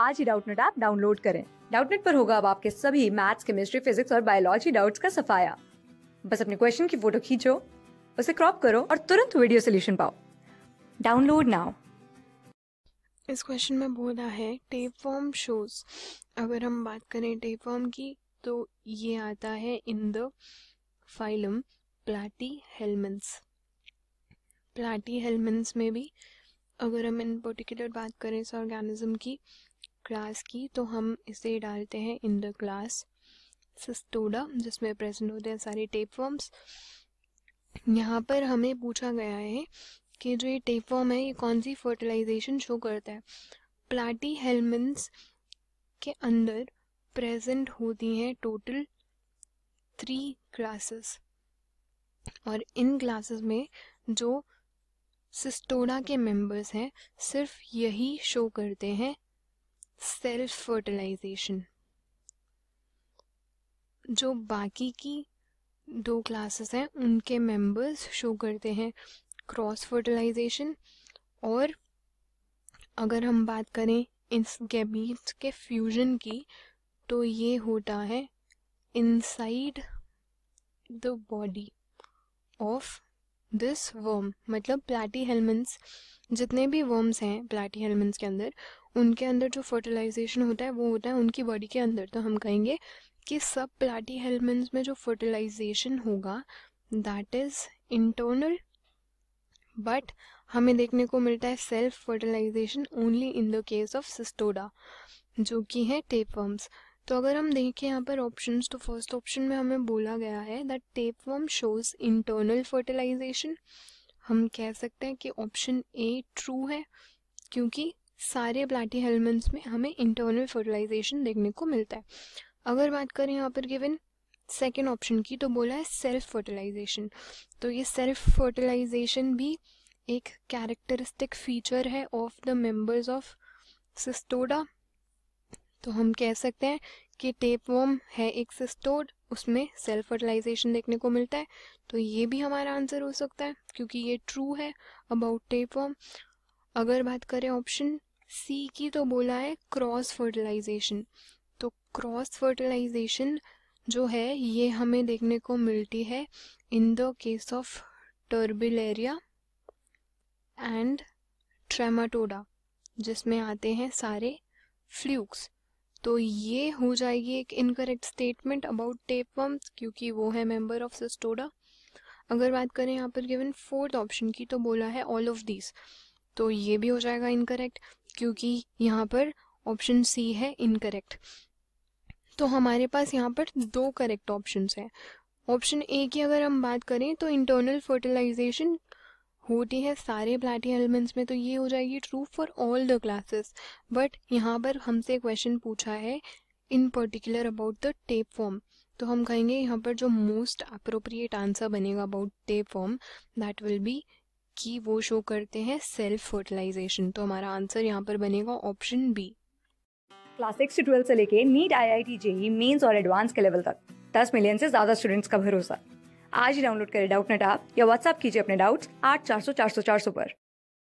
आज ही Doubtnut app download करें डाउटनेट पर होगा अब आपके सभी मैथ्स केमिस्ट्री फिजिक्स और बायोलॉजी डाउट्स का सफाया बस अपने क्वेश्चन की फोटो खींचो उसे क्रॉप करो और तुरंत वीडियो सोल्यूशन पाओ डाउनलोड नाउ इस क्वेश्चन में बोला है टेप फॉर्म शोज अगर हम बात करें टेप फॉर्म की तो ये आता है in the phylum platyhelminthes platyhelminthes में भी अगर हम इन पर्टिकुलर बात करें इस ऑर्गेनिज्म की क्लास की तो हम इसे डालते हैं इन द क्लास सिस्टोडा जिसमें प्रेजेंट होते हैं सारे टेप वर्म्स यहाँ पर हमें पूछा गया है कि जो ये टेप वर्म है ये कौन सी फर्टिलाइजेशन शो करता है प्लाटी हेलमेंट्स के अंदर प्रेजेंट होती हैं टोटल थ्री क्लासेस और इन क्लासेस में जो सिस्टोडा के मेंबर्स हैं सिर्फ यही शो करते हैं सेल्फ-फर्टिलाइजेशन जो बाकी की दो क्लासेस हैं उनके मेंबर्स शो करते हैं क्रॉस फर्टिलाइजेशन और अगर हम बात करें इस गैमीट्स के फ्यूजन की तो ये होता है inside the body of this worm मतलब प्लाटी हेलमेंट्स जितने भी वर्म्स हैं प्लाटी हेलमेंट्स के अंदर उनके अंदर जो फर्टिलाइजेशन होता है वो होता है उनकी बॉडी के अंदर तो हम कहेंगे कि सब प्लाटी हेलमेंट्स में जो फर्टिलाइजेशन होगा दैट इज इंटरनल बट हमें देखने को मिलता है self fertilization only in the case of cestoda जो कि है टेपवर्म्स तो अगर हम देखें यहाँ पर ऑप्शंस तो फर्स्ट ऑप्शन में हमें बोला गया है that tapeworm shows internal fertilization हम कह सकते हैं कि ऑप्शन ए ट्रू है क्योंकि सारे प्लाटी हेलमेंट्स में हमें इंटरनल फर्टिलाइजेशन देखने को मिलता है अगर बात करें यहाँ पर गिवन सेकेंड ऑप्शन की तो बोला है सेल्फ फर्टिलाइजेशन तो ये सेल्फ फर्टिलाइजेशन भी एक कैरेक्टरिस्टिक फीचर है of the members of cestoda तो हम कह सकते हैं कि टेप वॉम है एक सिस्टोड उसमें सेल्फ फर्टिलाइजेशन देखने को मिलता है तो ये भी हमारा आंसर हो सकता है क्योंकि ये ट्रू है अबाउट टेप वॉम अगर बात करें ऑप्शन सी की तो बोला है क्रॉस फर्टिलाइजेशन तो क्रॉस फर्टिलाइजेशन जो है ये हमें देखने को मिलती है in the case of turbellaria and trematoda जिसमें आते हैं सारे फ्लूक्स तो ये हो जाएगी एक इनकरेक्ट स्टेटमेंट अबाउट टेपवम्स क्योंकि वो है मेंबर ऑफ सिस्टोडा अगर बात करें यहाँ पर गिवन फोर्थ ऑप्शन की तो बोला है ऑल ऑफ दीज तो ये भी हो जाएगा इनकरेक्ट क्योंकि यहाँ पर ऑप्शन सी है इनकरेक्ट तो हमारे पास यहाँ पर दो करेक्ट ऑप्शन हैं ऑप्शन ए की अगर हम बात करें तो इंटरनल फर्टिलाइजेशन होती है सारे प्लाटी एलिमेंट्स में तो ये हो जाएगी true for all the classes but यहाँ पर हमसे क्वेश्चन पूछा है in particular about the tapeworm तो हम कहेंगे यहाँ पर जो मोस्ट अप्रोप्रिएट आंसर बनेगा about tapeworm that will be कि वो शो करते हैं सेल्फ फर्टिलाइजेशन तो हमारा आंसर यहाँ पर बनेगा ऑप्शन बी क्लास सिक्स से ट्वेल्थ से लेके NEET I I T JEE mains और एडवांस के लेवल तक दस मिलियन से ज्यादा स्टूडेंट्स का भरोसा आज ही डाउनलोड करें डाउट नेट या व्हाट्सअप कीजिए अपने डाउट्स आठ चार सौ चार सौ चार सौ पर